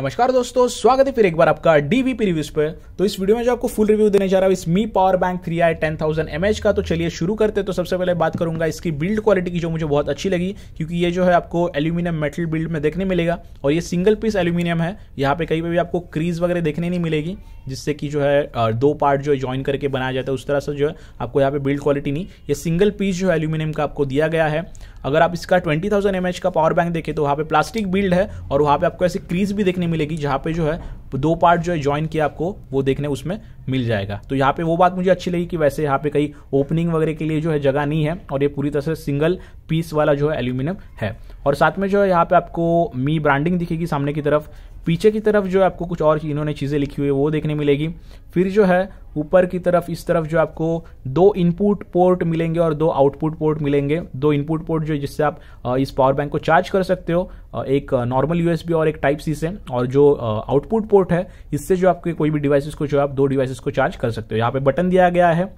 नमस्कार दोस्तों स्वागत है फिर एक बार आपका डीवीपी रिव्यूज पे तो इस वीडियो में जो आपको फुल रिव्यू देने जा रहा हूँ इस Mi power bank three I ten thousand M H का तो चलिए शुरू करते तो सबसे पहले बात करूंगा इसकी बिल्ड क्वालिटी की जो मुझे बहुत अच्छी लगी क्योंकि ये जो है आपको एल्यूमिनियम मेटल बिल्ड में देखने मिलेगा और ये सिंगल पीस एल्यूमिनियम है यहाँ पे कहीं पर भी आपको क्रीज वगैरह देखने नहीं मिलेगी जिससे कि जो है दो पार्ट जो है ज्वाइन करके बनाया जाता है उस तरह से जो है आपको यहाँ पे बिल्ड क्वालिटी नहीं ये सिंगल पीस जो है एल्यूमिनियम का आपको दिया गया है अगर आप इसका ट्वेंटी थाउजेंड का पावर बैंक देखें तो वहाँ पे प्लास्टिक बिल्ड है और वहाँ पे आपको ऐसी क्रीज भी देखने मिलेगी जहाँ पे जो है दो पार्ट जो है ज्वाइन किया आपको वो देखने उसमें मिल जाएगा तो यहाँ पे वो बात मुझे अच्छी लगी कि वैसे यहाँ पे कहीं ओपनिंग वगैरह के लिए जो है जगह नहीं है और ये पूरी तरह से सिंगल पीस वाला जो है एल्यूमिनियम है और साथ में जो है यहाँ पे आपको मी ब्रांडिंग दिखेगी सामने की तरफ पीछे की तरफ जो आपको कुछ और इन्होंने चीज़ें लिखी हुई है वो देखने मिलेगी फिर जो है ऊपर की तरफ इस तरफ जो आपको दो इनपुट पोर्ट मिलेंगे और दो आउटपुट पोर्ट मिलेंगे दो इनपुट पोर्ट जो जिससे आप इस पावर बैंक को चार्ज कर सकते हो एक नॉर्मल यूएसबी और एक टाइप सी से और जो आउटपुट पोर्ट है इससे जो आपके कोई भी डिवाइसेस को जो आप दो डिवाइसेस को चार्ज कर सकते हो यहाँ पे बटन दिया गया है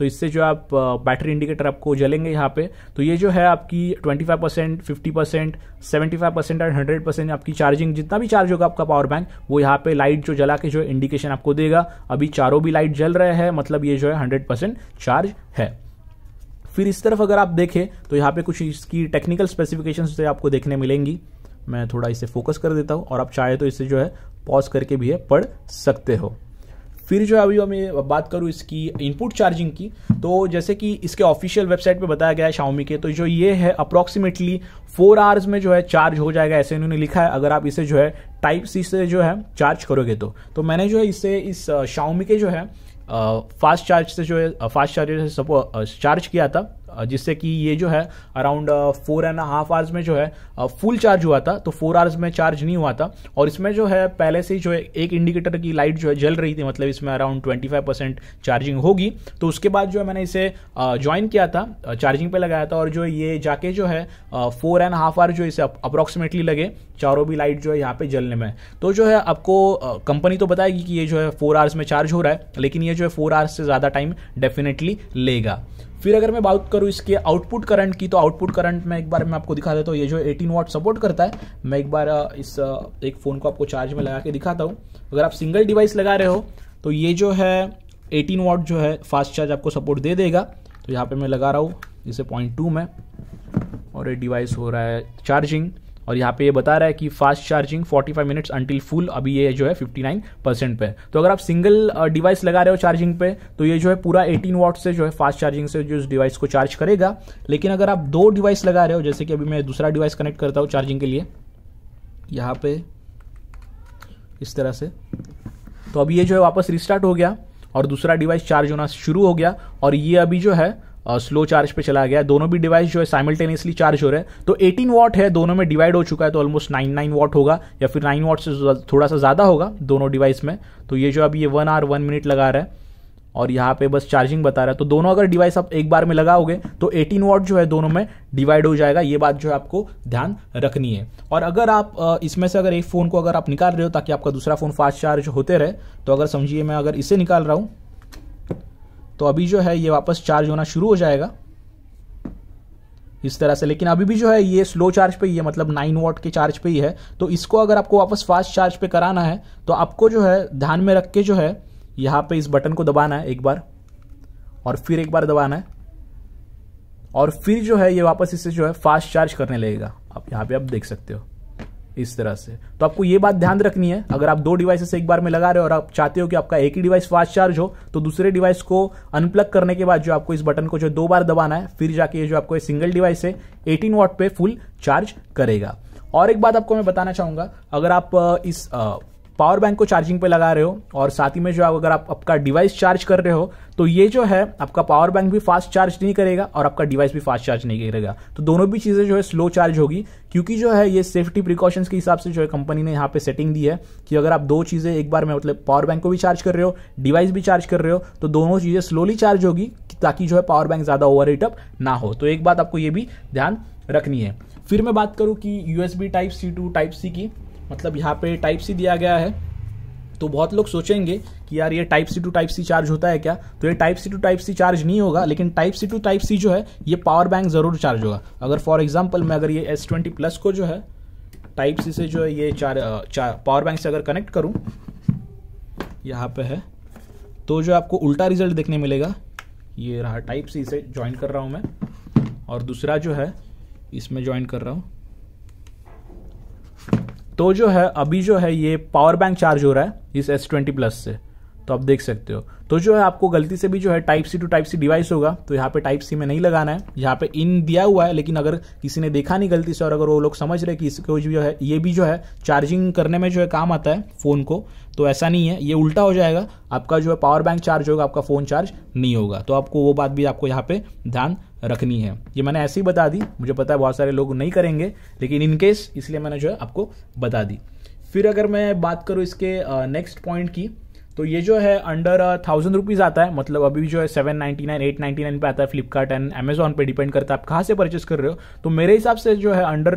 तो इससे जो आप बैटरी इंडिकेटर आपको जलेंगे यहाँ पे तो ये जो है आपकी 25 percent fifty percent seventy five percent and hundred percent आपकी चार्जिंग जितना भी चार्ज होगा आपका पावर बैंक वो यहाँ पे लाइट जो जला के जो इंडिकेशन आपको देगा अभी चारों भी लाइट जल रहे हैं मतलब ये जो है हंड्रेड चार्ज है फिर इस तरफ अगर आप देखें तो यहाँ पे कुछ इसकी टेक्निकल स्पेसिफिकेशन से आपको देखने मिलेंगी मैं थोड़ा इसे फोकस कर देता हूँ और आप चाहे तो इसे जो है पॉज करके भी है पढ़ सकते हो फिर जो अभी मैं बात करूँ इसकी इनपुट चार्जिंग की तो जैसे कि इसके ऑफिशियल वेबसाइट पे बताया गया है शाओमी के तो जो ये है अप्रॉक्सीमेटली फोर आवर्स में जो है चार्ज हो जाएगा ऐसे इन्होंने लिखा है अगर आप इसे जो है टाइप सी से जो है चार्ज करोगे तो तो मैंने जो है इसे इस शाओमी uh, के जो है फास्ट uh, चार्ज से जो है फास्ट uh, चार्जर से सपो चार्ज किया था जिससे कि ये जो है around four and half hours में जो है फुल चार्ज हुआ था तो फोर आवर्स में चार्ज नहीं हुआ था और इसमें जो है पहले से जो है एक इंडिकेटर की लाइट जो है जल रही थी मतलब इसमें around twenty five percent charging होगी तो उसके बाद जो है मैंने इसे ज्वाइन किया था चार्जिंग पे लगाया था और जो ये जाके जो है फोर एंड हाफ आवर जो इसे अप्रॉक्सीमेटली लगे चारों भी लाइट जो है यहाँ पे जलने में तो जो है आपको कंपनी तो बताएगी कि ये जो है फोर आवर्स में चार्ज हो रहा है लेकिन ये जो है फोर आवर्स से ज़्यादा टाइम डेफिनेटली लेगा फिर अगर मैं बात करूँ करूँ इसके आउटपुट करंट की तो आउटपुट करंट में एक बार मैं आपको दिखा देता हूँ ये जो 18 वॉट सपोर्ट करता है मैं एक बार इस एक फ़ोन को आपको चार्ज में लगा के दिखाता हूँ अगर आप सिंगल डिवाइस लगा रहे हो तो ये जो है 18 वॉट जो है फास्ट चार्ज आपको सपोर्ट दे देगा तो यहाँ पर मैं लगा रहा हूँ जिसे पॉइंट में और ये डिवाइस हो रहा है चार्जिंग और यहाँ पे ये बता रहा है कि fast charging 45 minutes until full अभी ये जो है 59 परसेंट पे तो अगर आप सिंगल डिवाइस लगा रहे हो चार्जिंग पे तो ये जो है पूरा 18 वॉट से जो है फास्ट चार्जिंग से जो इस डिवाइस को चार्ज करेगा लेकिन अगर आप दो डिवाइस लगा रहे हो जैसे कि अभी मैं दूसरा डिवाइस कनेक्ट करता हूँ चार्जिंग के लिए यहाँ पे इस तरह से तो अभी ये जो है वापस रिस्टार्ट हो गया और दूसरा डिवाइस चार्ज होना शुरू हो गया और ये अभी जो है स्लो चार्ज पे चला गया दोनों भी डिवाइस जो है साइमल्टेनियसली चार्ज हो रहे हैं तो 18 वॉट है दोनों में डिवाइड हो चुका है तो ऑलमोस्ट 99 वॉट होगा या फिर 9 वॉट से थोड़ा सा ज़्यादा होगा दोनों डिवाइस में तो ये जो अभी ये वन आवर वन मिनट लगा रहा है और यहाँ पे बस चार्जिंग बता रहा है तो दोनों अगर डिवाइस आप एक बार में लगाओगे तो 18 वॉट जो है दोनों में डिवाइड हो जाएगा ये बात जो है आपको ध्यान रखनी है और अगर आप इसमें से अगर एक फ़ोन को अगर आप निकाल रहे हो ताकि आपका दूसरा फ़ोन फास्ट चार्ज होते रहे तो अगर समझिए मैं अगर इसे निकाल रहा हूँ तो अभी जो है ये वापस चार्ज होना शुरू हो जाएगा इस तरह से लेकिन अभी भी जो है ये स्लो चार्ज पे ही है मतलब नाइन वॉट के चार्ज पे ही है तो इसको अगर आपको वापस फास्ट चार्ज पे कराना है तो आपको जो है ध्यान में रख के जो है यहाँ पे इस बटन को दबाना है एक बार और फिर एक बार दबाना है और फिर जो है ये वापस इसे जो है फास्ट चार्ज करने लगेगा आप यहाँ पे आप देख सकते हो इस तरह से तो आपको ये बात ध्यान रखनी है अगर आप दो डिवाइसेस एक बार में लगा रहे हो और आप चाहते हो कि आपका एक ही डिवाइस फास्ट चार्ज हो तो दूसरे डिवाइस को अनप्लग करने के बाद जो आपको इस बटन को जो दो बार दबाना है फिर जाके ये जो आपको सिंगल डिवाइस है एटीन वॉट पे फुल चार्ज करेगा और एक बात आपको मैं बताना चाहूंगा अगर आप इस पावर बैंक को चार्जिंग पे लगा रहे हो और साथ ही में जो अगर आप आपका डिवाइस चार्ज कर रहे हो तो ये जो है आपका पावर बैंक भी फास्ट चार्ज नहीं करेगा और आपका डिवाइस भी फास्ट चार्ज नहीं करेगा तो दोनों भी चीज़ें जो है स्लो चार्ज होगी क्योंकि जो है ये सेफ्टी प्रिकॉशंस के हिसाब से जो है कंपनी ने यहाँ पे सेटिंग दी है कि अगर आप दो चीज़ें एक बार में मतलब पावर बैंक को भी चार्ज कर रहे हो डिवाइस भी चार्ज कर रहे हो तो दोनों चीज़ें स्लोली चार्ज होगी ताकि जो है पावर बैंक ज़्यादा ओवर हीटअप ना हो तो एक बात आपको ये भी ध्यान रखनी है फिर मैं बात करूँ कि U B type C to type C की मतलब यहाँ पे टाइप सी दिया गया है तो बहुत लोग सोचेंगे कि यार ये type C to type C charge होता है क्या तो ये type C to type C charge नहीं होगा लेकिन type C to type C जो है ये पावर बैंक ज़रूर चार्ज होगा अगर फॉर एग्जाम्पल मैं अगर ये एस ट्वेंटी प्लस को जो है टाइप सी से जो है ये चार, चार पावर बैंक से अगर कनेक्ट करूँ यहाँ पे है तो जो आपको उल्टा रिजल्ट देखने मिलेगा ये रहा टाइप सी से ज्वाइन कर रहा हूँ मैं और दूसरा जो है इसमें ज्वाइन कर रहा हूँ तो जो है अभी जो है ये पावर बैंक चार्ज हो रहा है इस एस ट्वेंटी प्लस से तो आप देख सकते हो तो जो है आपको गलती से भी जो है type C to type C device होगा तो यहाँ पे टाइप सी में नहीं लगाना है यहाँ पे इन दिया हुआ है लेकिन अगर किसी ने देखा नहीं गलती से और अगर वो लोग समझ रहे कि इसको जो है ये भी जो है चार्जिंग करने में जो है काम आता है फ़ोन को तो ऐसा नहीं है ये उल्टा हो जाएगा आपका जो है पावर बैंक चार्ज होगा आपका फ़ोन चार्ज नहीं होगा तो आपको वो बात भी आपको यहाँ पे ध्यान रखनी है ये मैंने ऐसे ही बता दी मुझे पता है बहुत सारे लोग नहीं करेंगे लेकिन इनकेस इसलिए मैंने जो है आपको बता दी फिर अगर मैं बात करूँ इसके नेक्स्ट पॉइंट की तो ये जो है अंडर थाउजेंड रुपीज़ आता है मतलब अभी जो है seven ninety nine eight ninety nine पे आता है फ्लिपकार्ट एंड अमेजोन पे डिपेंड करता है आप कहाँ से परचेस कर रहे हो तो मेरे हिसाब से जो है अंडर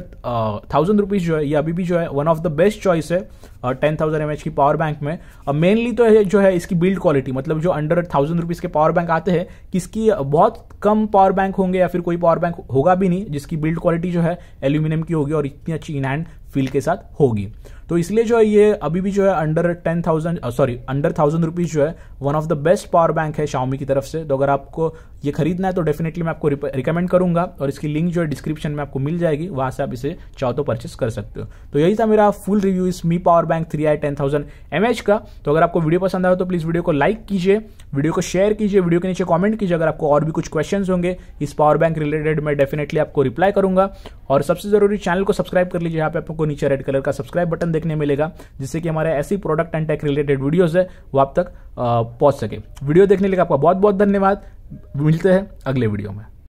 थाउजेंड रुपीज़ जो है ये अभी भी जो है one of the best choice है टेन थाउजेंड एम की पावर बैंक में और मेनली तो है जो है इसकी बिल्ड क्वालिटी मतलब जो अंडर थाउजेंड रुपीज़ के पावर बैंक आते हैं किसकी बहुत कम पावर बैंक होंगे या फिर कोई पावर बैंक होगा भी नहीं जिसकी बिल्ड क्वालिटी जो है एल्यूमिनियम की होगी और इतनी अच्छी इन हैंड फील के साथ होगी तो इसलिए जो है ये अभी भी जो है under ten thousand sorry under thousand rupees जो है one of the best power bank है शाओमी की तरफ से तो अगर आपको ये खरीदना है तो डेफिनेटली मैं आपको रिकमेंड करूंगा और इसकी लिंक जो है डिस्क्रिप्शन में आपको मिल जाएगी वहां से आप इसे चाहो तो परचेस कर सकते हो तो यही था मेरा फुल रिव्यू इस Mi power bank three I ten thousand M का तो अगर आपको वीडियो पसंद आया तो प्लीज़ वीडियो को लाइक कीजिए वीडियो को शेयर कीजिए वीडियो के नीचे कॉमेंट कीजिए अगर आपको और भी कुछ क्वेश्चन होंगे इस पावर बैंक रिलेटेड मैं डेफिनेटली आपको रिप्लाई करूंगा और सबसे जरूरी चैनल को सब्सक्राइब कर लीजिए यहाँ पे आपको नीचे रेड कलर का सब्सक्राइब बटन देखने मिलेगा जिससे कि हमारे ऐसी product and tech related videos है वो आप तक पहुंच सके वीडियो देखने के लिए आपका बहुत बहुत धन्यवाद मिलते हैं अगले वीडियो में